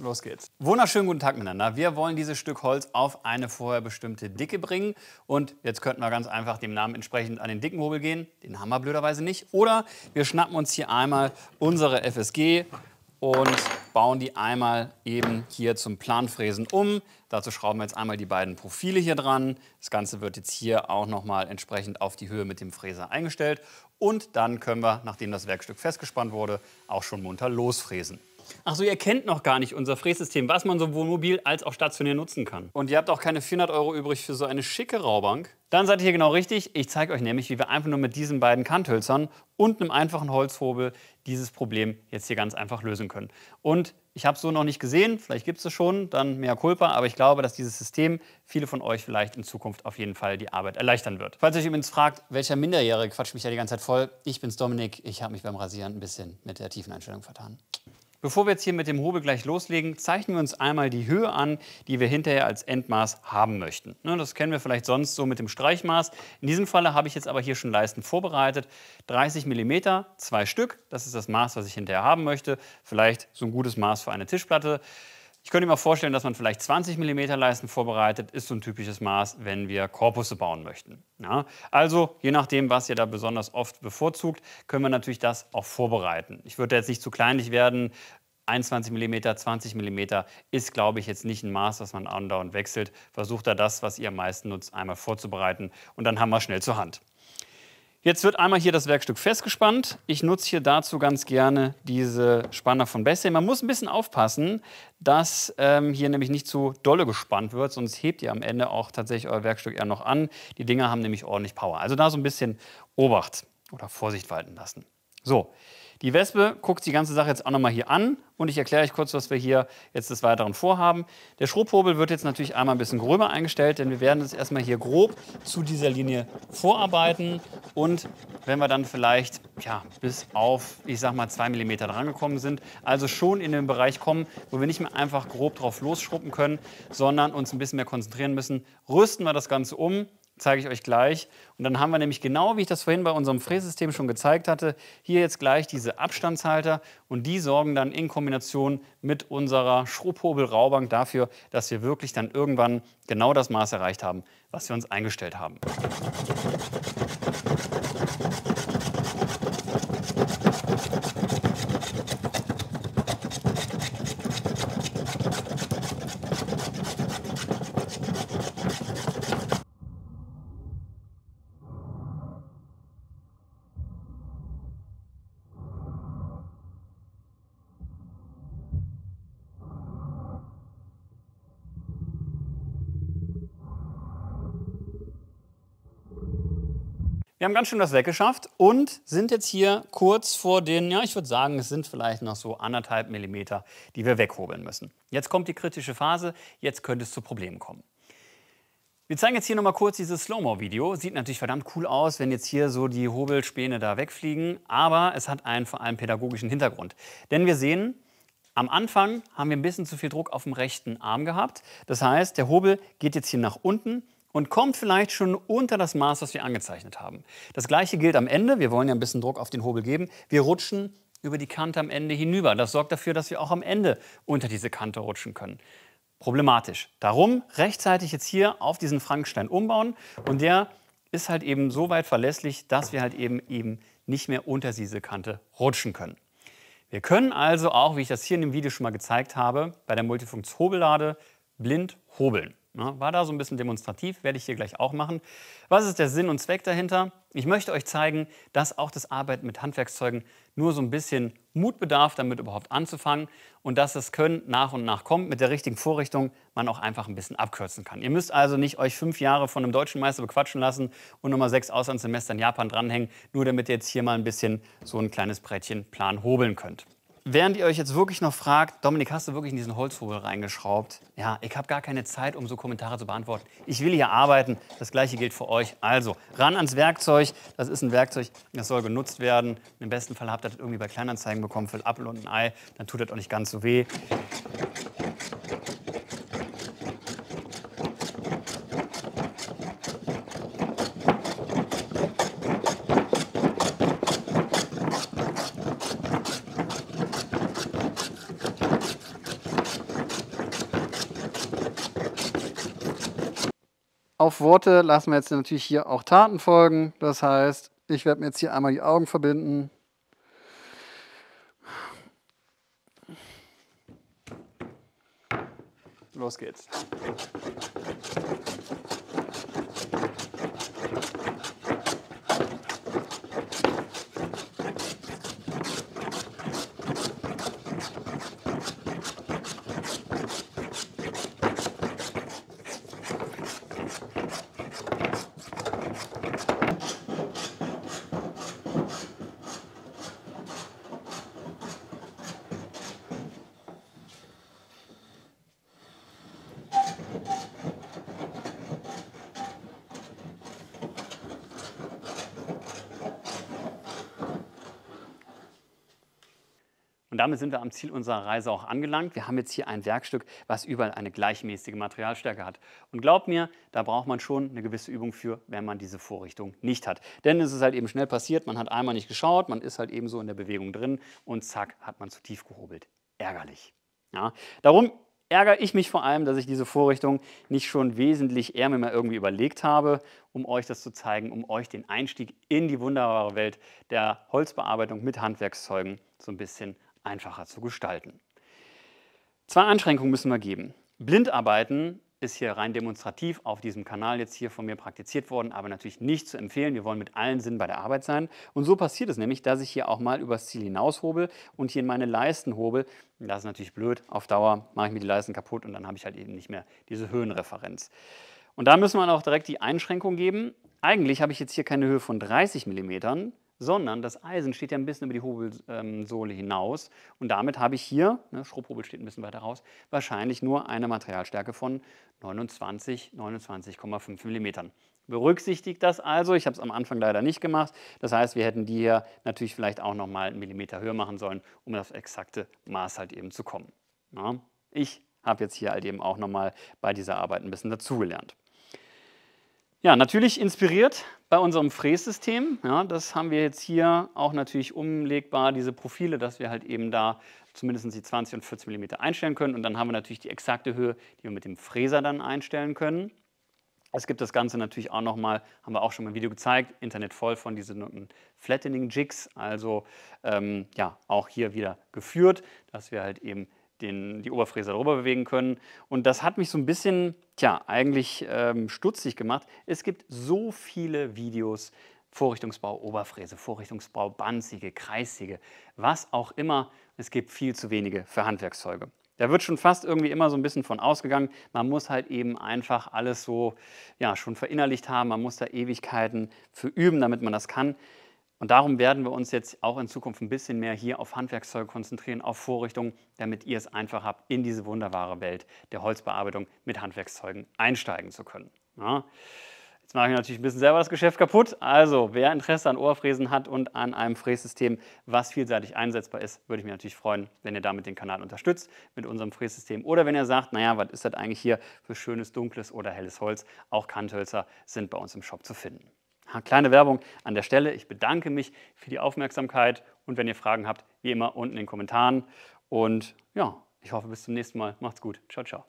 Los geht's. Wunderschönen guten Tag miteinander. Wir wollen dieses Stück Holz auf eine vorher bestimmte Dicke bringen. Und jetzt könnten wir ganz einfach dem Namen entsprechend an den dicken Hobel gehen. Den haben wir blöderweise nicht. Oder wir schnappen uns hier einmal unsere FSG und bauen die einmal eben hier zum Planfräsen um. Dazu schrauben wir jetzt einmal die beiden Profile hier dran. Das Ganze wird jetzt hier auch nochmal entsprechend auf die Höhe mit dem Fräser eingestellt. Und dann können wir, nachdem das Werkstück festgespannt wurde, auch schon munter losfräsen. Achso, ihr kennt noch gar nicht unser Frässystem, was man sowohl mobil als auch stationär nutzen kann. Und ihr habt auch keine 400 Euro übrig für so eine schicke Raubank? Dann seid ihr hier genau richtig. Ich zeige euch nämlich, wie wir einfach nur mit diesen beiden Kanthölzern und einem einfachen Holzhobel dieses Problem jetzt hier ganz einfach lösen können. Und ich habe es so noch nicht gesehen, vielleicht gibt es es schon, dann mehr Culpa, aber ich glaube, dass dieses System viele von euch vielleicht in Zukunft auf jeden Fall die Arbeit erleichtern wird. Falls ihr euch übrigens fragt, welcher Minderjährige quatscht mich ja die ganze Zeit voll, ich bin's Dominik, ich habe mich beim Rasieren ein bisschen mit der tiefen Einstellung vertan. Bevor wir jetzt hier mit dem Hobel gleich loslegen, zeichnen wir uns einmal die Höhe an, die wir hinterher als Endmaß haben möchten. Ne, das kennen wir vielleicht sonst so mit dem Streichmaß. In diesem Falle habe ich jetzt aber hier schon Leisten vorbereitet. 30 mm, zwei Stück, das ist das Maß, was ich hinterher haben möchte. Vielleicht so ein gutes Maß für eine Tischplatte. Ich könnte mir auch vorstellen, dass man vielleicht 20 mm Leisten vorbereitet, ist so ein typisches Maß, wenn wir Korpusse bauen möchten. Ja, also je nachdem, was ihr da besonders oft bevorzugt, können wir natürlich das auch vorbereiten. Ich würde jetzt nicht zu kleinlich werden. 21 mm, 20 mm ist, glaube ich, jetzt nicht ein Maß, was man andauernd wechselt. Versucht da das, was ihr am meisten nutzt, einmal vorzubereiten und dann haben wir schnell zur Hand. Jetzt wird einmal hier das Werkstück festgespannt. Ich nutze hier dazu ganz gerne diese Spanner von Bessel. Man muss ein bisschen aufpassen, dass ähm, hier nämlich nicht zu dolle gespannt wird, sonst hebt ihr am Ende auch tatsächlich euer Werkstück eher noch an. Die Dinger haben nämlich ordentlich Power. Also da so ein bisschen Obacht oder Vorsicht walten lassen. So, die Wespe guckt die ganze Sache jetzt auch nochmal hier an und ich erkläre euch kurz, was wir hier jetzt des Weiteren vorhaben. Der Schrobhobel wird jetzt natürlich einmal ein bisschen gröber eingestellt, denn wir werden jetzt erstmal hier grob zu dieser Linie vorarbeiten und wenn wir dann vielleicht ja, bis auf, ich sag mal, 2 mm drangekommen sind, also schon in den Bereich kommen, wo wir nicht mehr einfach grob drauf losschruppen können, sondern uns ein bisschen mehr konzentrieren müssen, rüsten wir das Ganze um, zeige ich euch gleich. Und dann haben wir nämlich genau, wie ich das vorhin bei unserem Frässystem schon gezeigt hatte, hier jetzt gleich diese Abstandshalter und die sorgen dann in Kombination mit unserer Schrubhobel-Raubank dafür, dass wir wirklich dann irgendwann genau das Maß erreicht haben, was wir uns eingestellt haben. Wir haben ganz schön was weggeschafft und sind jetzt hier kurz vor den, ja, ich würde sagen, es sind vielleicht noch so anderthalb Millimeter, die wir weghobeln müssen. Jetzt kommt die kritische Phase, jetzt könnte es zu Problemen kommen. Wir zeigen jetzt hier nochmal kurz dieses Slow-Mo-Video. Sieht natürlich verdammt cool aus, wenn jetzt hier so die Hobelspäne da wegfliegen, aber es hat einen vor allem pädagogischen Hintergrund. Denn wir sehen, am Anfang haben wir ein bisschen zu viel Druck auf dem rechten Arm gehabt. Das heißt, der Hobel geht jetzt hier nach unten, und kommt vielleicht schon unter das Maß, was wir angezeichnet haben. Das gleiche gilt am Ende. Wir wollen ja ein bisschen Druck auf den Hobel geben. Wir rutschen über die Kante am Ende hinüber. Das sorgt dafür, dass wir auch am Ende unter diese Kante rutschen können. Problematisch. Darum rechtzeitig jetzt hier auf diesen Frankenstein umbauen und der ist halt eben so weit verlässlich, dass wir halt eben eben nicht mehr unter diese Kante rutschen können. Wir können also auch, wie ich das hier in dem Video schon mal gezeigt habe, bei der Multifunks Hobellade blind hobeln. Ne? War da so ein bisschen demonstrativ, werde ich hier gleich auch machen. Was ist der Sinn und Zweck dahinter? Ich möchte euch zeigen, dass auch das Arbeiten mit Handwerkszeugen nur so ein bisschen Mut bedarf, damit überhaupt anzufangen und dass das Können nach und nach kommt, mit der richtigen Vorrichtung man auch einfach ein bisschen abkürzen kann. Ihr müsst also nicht euch fünf Jahre von einem deutschen Meister bequatschen lassen und nochmal sechs Auslandssemester in Japan dranhängen, nur damit ihr jetzt hier mal ein bisschen so ein kleines Brettchen plan hobeln könnt während ihr euch jetzt wirklich noch fragt, Dominik, hast du wirklich in diesen Holzvogel reingeschraubt? Ja, ich habe gar keine Zeit, um so Kommentare zu beantworten. Ich will hier arbeiten. Das gleiche gilt für euch. Also, ran ans Werkzeug. Das ist ein Werkzeug, das soll genutzt werden. Und Im besten Fall habt ihr das irgendwie bei Kleinanzeigen bekommen für Apfel und ein Ei. Dann tut das auch nicht ganz so weh. auf Worte lassen wir jetzt natürlich hier auch Taten folgen. Das heißt, ich werde mir jetzt hier einmal die Augen verbinden. Los geht's. Und damit sind wir am Ziel unserer Reise auch angelangt. Wir haben jetzt hier ein Werkstück, was überall eine gleichmäßige Materialstärke hat. Und glaubt mir, da braucht man schon eine gewisse Übung für, wenn man diese Vorrichtung nicht hat. Denn es ist halt eben schnell passiert, man hat einmal nicht geschaut, man ist halt eben so in der Bewegung drin und zack, hat man zu tief gehobelt. Ärgerlich. Ja, darum ärgere ich mich vor allem, dass ich diese Vorrichtung nicht schon wesentlich eher mir mal irgendwie überlegt habe, um euch das zu zeigen, um euch den Einstieg in die wunderbare Welt der Holzbearbeitung mit Handwerkszeugen so ein bisschen einfacher zu gestalten. Zwei Einschränkungen müssen wir geben. Blindarbeiten ist hier rein demonstrativ auf diesem Kanal jetzt hier von mir praktiziert worden, aber natürlich nicht zu empfehlen. Wir wollen mit allen Sinnen bei der Arbeit sein. Und so passiert es nämlich, dass ich hier auch mal übers Ziel hinaushobel und hier in meine Leisten hobel. Das ist natürlich blöd. Auf Dauer mache ich mir die Leisten kaputt und dann habe ich halt eben nicht mehr diese Höhenreferenz. Und da müssen wir auch direkt die Einschränkung geben. Eigentlich habe ich jetzt hier keine Höhe von 30 mm, sondern das Eisen steht ja ein bisschen über die Hobelsohle ähm, hinaus und damit habe ich hier, ne, Schrobhobel steht ein bisschen weiter raus, wahrscheinlich nur eine Materialstärke von 29, 29,5 mm. Berücksichtigt das also, ich habe es am Anfang leider nicht gemacht, das heißt, wir hätten die hier natürlich vielleicht auch nochmal einen Millimeter höher machen sollen, um auf das exakte Maß halt eben zu kommen. Ja, ich habe jetzt hier halt eben auch nochmal bei dieser Arbeit ein bisschen dazugelernt. Ja, natürlich inspiriert bei unserem Frässystem. Ja, das haben wir jetzt hier auch natürlich umlegbar, diese Profile, dass wir halt eben da zumindest die 20 und 40 mm einstellen können. Und dann haben wir natürlich die exakte Höhe, die wir mit dem Fräser dann einstellen können. Es gibt das Ganze natürlich auch nochmal, haben wir auch schon mal im Video gezeigt, Internet voll von diesen Flattening Jigs, also ähm, ja, auch hier wieder geführt, dass wir halt eben den, die Oberfräse darüber bewegen können. Und das hat mich so ein bisschen, tja, eigentlich ähm, stutzig gemacht. Es gibt so viele Videos, Vorrichtungsbau Oberfräse, Vorrichtungsbau Bandsiege, Kreissäge, was auch immer. Es gibt viel zu wenige für Handwerkszeuge. Da wird schon fast irgendwie immer so ein bisschen von ausgegangen. Man muss halt eben einfach alles so ja, schon verinnerlicht haben. Man muss da Ewigkeiten für üben, damit man das kann. Und darum werden wir uns jetzt auch in Zukunft ein bisschen mehr hier auf Handwerkszeug konzentrieren, auf Vorrichtungen, damit ihr es einfach habt, in diese wunderbare Welt der Holzbearbeitung mit Handwerkszeugen einsteigen zu können. Ja. Jetzt mache ich natürlich ein bisschen selber das Geschäft kaputt. Also, wer Interesse an Ohrfräsen hat und an einem Frässystem, was vielseitig einsetzbar ist, würde ich mich natürlich freuen, wenn ihr damit den Kanal unterstützt mit unserem Frässystem. Oder wenn ihr sagt, naja, was ist das eigentlich hier für schönes, dunkles oder helles Holz? Auch Kanthölzer sind bei uns im Shop zu finden. Kleine Werbung an der Stelle. Ich bedanke mich für die Aufmerksamkeit und wenn ihr Fragen habt, wie immer unten in den Kommentaren. Und ja, ich hoffe, bis zum nächsten Mal. Macht's gut. Ciao, ciao.